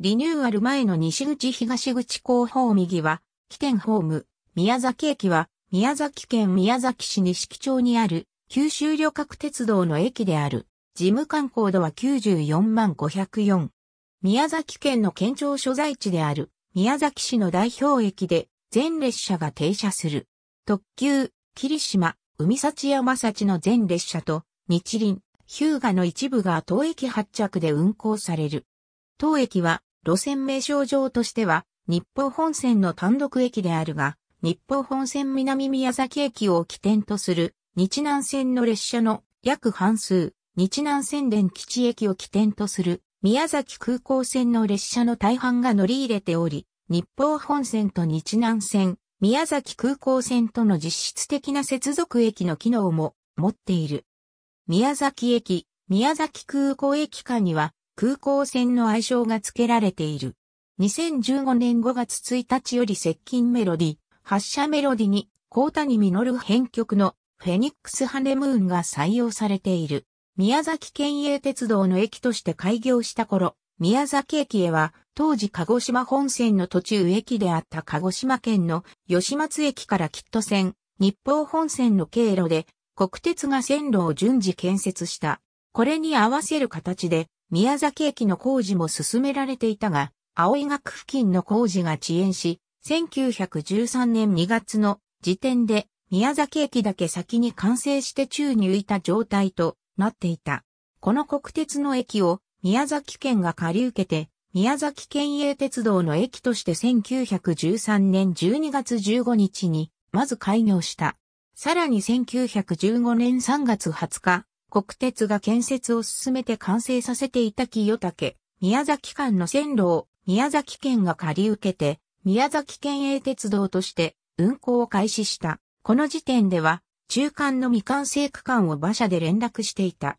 リニューアル前の西口東口広報右は、起点ホーム、宮崎駅は、宮崎県宮崎市西区町にある、九州旅客鉄道の駅である。事務官高度は94万504。宮崎県の県庁所在地である、宮崎市の代表駅で、全列車が停車する。特急、霧島、海幸山幸の全列車と、日輪、日向の一部が当駅発着で運行される。当駅は路線名称上としては、日報本線の単独駅であるが、日報本線南宮崎駅を起点とする、日南線の列車の約半数、日南線連基地駅を起点とする、宮崎空港線の列車の大半が乗り入れており、日報本線と日南線、宮崎空港線との実質的な接続駅の機能も持っている。宮崎駅、宮崎空港駅間には空港線の愛称が付けられている。2015年5月1日より接近メロディ、発車メロディに、高谷実編曲のフェニックスハネムーンが採用されている。宮崎県営鉄道の駅として開業した頃、宮崎駅へは、当時鹿児島本線の途中駅であった鹿児島県の吉松駅からキット線、日報本線の経路で、国鉄が線路を順次建設した。これに合わせる形で、宮崎駅の工事も進められていたが、青井学付近の工事が遅延し、1913年2月の時点で宮崎駅だけ先に完成して宙に浮いた状態となっていた。この国鉄の駅を宮崎県が借り受けて、宮崎県営鉄道の駅として1913年12月15日に、まず開業した。さらに1915年3月20日、国鉄が建設を進めて完成させていた清武、宮崎間の線路を宮崎県が借り受けて、宮崎県営鉄道として運行を開始した。この時点では、中間の未完成区間を馬車で連絡していた。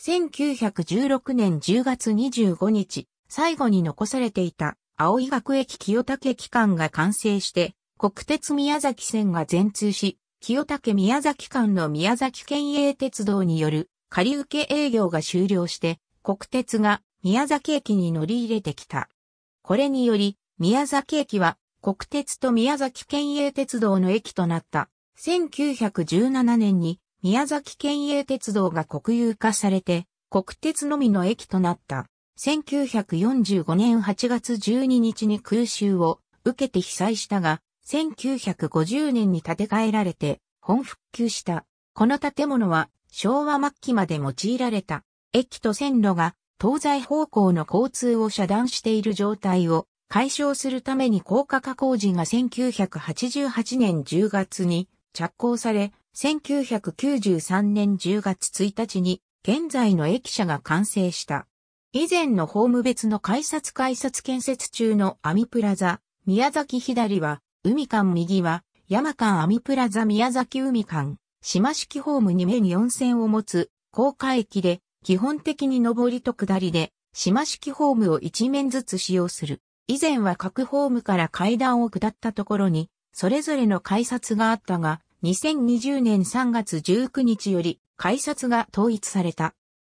1916年10月25日、最後に残されていた青井学駅清武駅間が完成して、国鉄宮崎線が全通し、清武宮崎間の宮崎県営鉄道による仮受け営業が終了して、国鉄が宮崎駅に乗り入れてきた。これにより、宮崎駅は国鉄と宮崎県営鉄道の駅となった。1917年に宮崎県営鉄道が国有化されて、国鉄のみの駅となった。1945年8月12日に空襲を受けて被災したが、1950年に建て替えられて本復旧した。この建物は昭和末期まで用いられた。駅と線路が東西方向の交通を遮断している状態を解消するために高架化工事が1988年10月に着工され、1993年10月1日に現在の駅舎が完成した。以前のホーム別の改札改札建設中のアミプラザ、宮崎左は海間右は、山間アミプラザ宮崎海間、島式ホームに面4線を持つ、高架駅で、基本的に上りと下りで、島式ホームを1面ずつ使用する。以前は各ホームから階段を下ったところに、それぞれの改札があったが、2020年3月19日より、改札が統一された。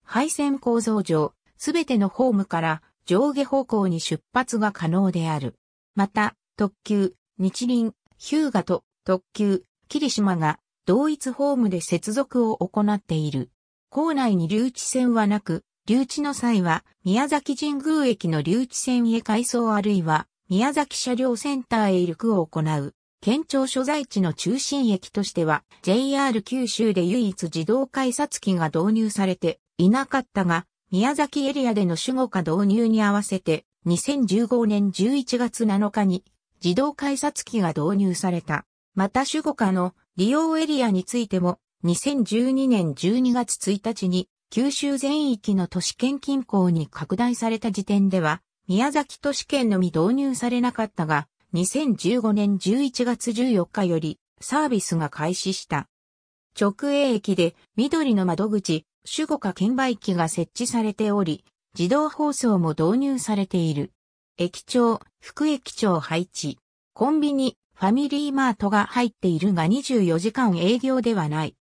配線構造上、すべてのホームから上下方向に出発が可能である。また、特急、日輪、ヒューガと特急、霧島が同一ホームで接続を行っている。校内に留置線はなく、留置の際は宮崎神宮駅の留置線へ改装あるいは宮崎車両センターへ移くを行う。県庁所在地の中心駅としては JR 九州で唯一自動改札機が導入されていなかったが、宮崎エリアでの守護化導入に合わせて2015年11月7日に自動改札機が導入された。また守護課の利用エリアについても、2012年12月1日に九州全域の都市圏近郊に拡大された時点では、宮崎都市圏のみ導入されなかったが、2015年11月14日よりサービスが開始した。直営駅で緑の窓口、守護課券売機が設置されており、自動放送も導入されている。駅長、副駅長配置。コンビニ、ファミリーマートが入っているが24時間営業ではない。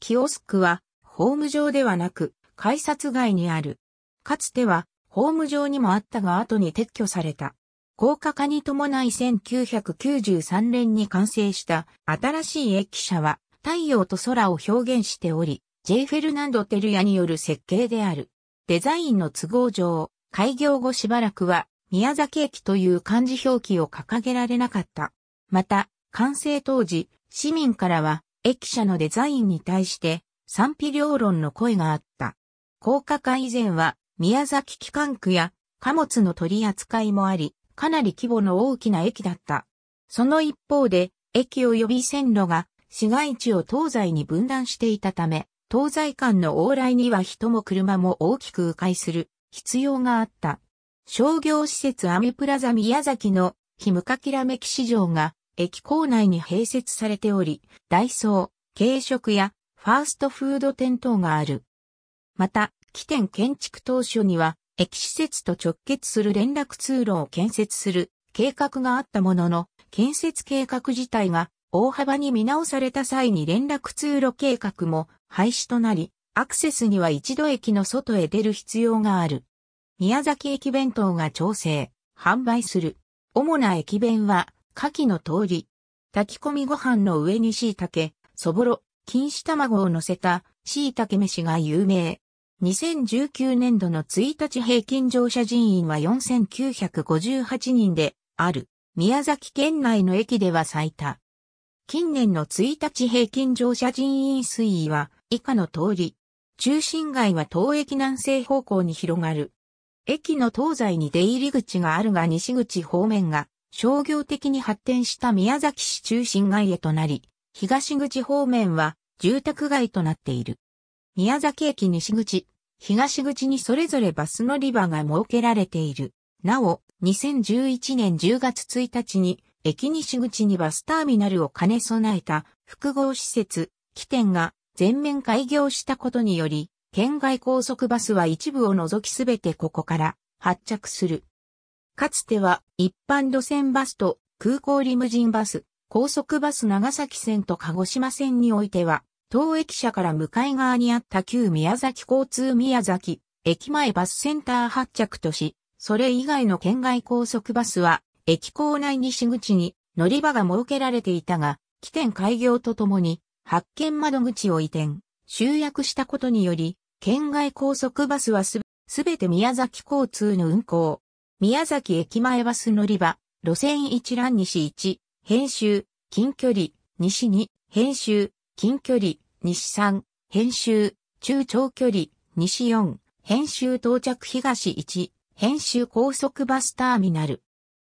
キオスクは、ホーム上ではなく、改札外にある。かつては、ホーム上にもあったが後に撤去された。高架化に伴い1993年に完成した新しい駅舎は太陽と空を表現しており、J. フェルナンド・テルヤによる設計である。デザインの都合上、開業後しばらくは宮崎駅という漢字表記を掲げられなかった。また、完成当時、市民からは駅舎のデザインに対して賛否両論の声があった。高架化以前は宮崎機関区や貨物の取り扱いもあり、かなり規模の大きな駅だった。その一方で、駅及び線路が市街地を東西に分断していたため、東西間の往来には人も車も大きく迂回する必要があった。商業施設アメプラザ宮崎のムカきらめき市場が駅構内に併設されており、ダイソー、軽食やファーストフード店等がある。また、起点建築当初には、駅施設と直結する連絡通路を建設する計画があったものの、建設計画自体が大幅に見直された際に連絡通路計画も廃止となり、アクセスには一度駅の外へ出る必要がある。宮崎駅弁当が調整、販売する。主な駅弁は、下記の通り。炊き込みご飯の上に椎茸、そぼろ、錦糸卵を乗せた椎茸飯が有名。2019年度の1日平均乗車人員は4958人である。宮崎県内の駅では最多。近年の1日平均乗車人員推移は以下の通り。中心街は東駅南西方向に広がる。駅の東西に出入り口があるが西口方面が商業的に発展した宮崎市中心街へとなり、東口方面は住宅街となっている。宮崎駅西口、東口にそれぞれバス乗り場が設けられている。なお、2011年10月1日に、駅西口にバスターミナルを兼ね備えた複合施設、起点が全面開業したことにより、県外高速バスは一部を除きすべてここから発着する。かつては一般路線バスと空港リムジンバス、高速バス長崎線と鹿児島線においては、当駅舎から向かい側にあった旧宮崎交通宮崎駅前バスセンター発着とし、それ以外の県外高速バスは駅構内西口に乗り場が設けられていたが、起点開業とともに発見窓口を移転、集約したことにより、県外高速バスはすべて宮崎交通の運行。宮崎駅前バス乗り場、路線一覧西1、編集、近距離、西2、編集、近距離、西3、編集、中長距離、西4、編集到着東1、編集高速バスターミナル。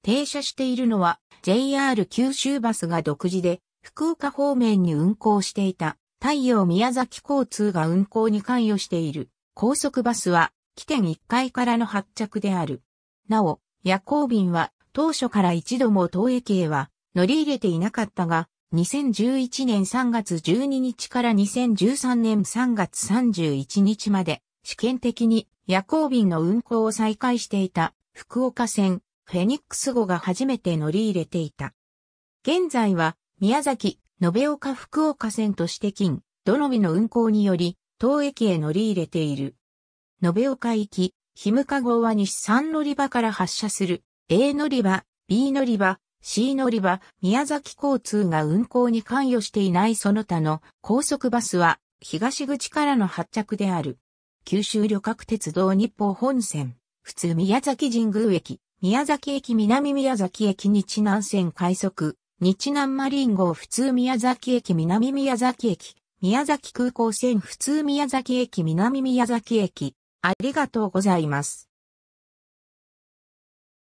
停車しているのは JR 九州バスが独自で福岡方面に運行していた太陽宮崎交通が運行に関与している。高速バスは、起点1階からの発着である。なお、夜行便は、当初から一度も東駅へは乗り入れていなかったが、2011年3月12日から2013年3月31日まで、試験的に夜行便の運行を再開していた福岡線フェニックス号が初めて乗り入れていた。現在は宮崎、延岡福岡線として近、どのみの運行により、当駅へ乗り入れている。延岡行き、むか号は西三乗り場から発車する A 乗り場、B 乗り場、C 乗り場、宮崎交通が運行に関与していないその他の高速バスは東口からの発着である。九州旅客鉄道日報本線、普通宮崎神宮駅、宮崎駅南宮崎駅日南線快速、日南マリン号普通宮崎駅南宮崎駅、宮崎空港線普通宮崎駅南宮崎駅、ありがとうございます。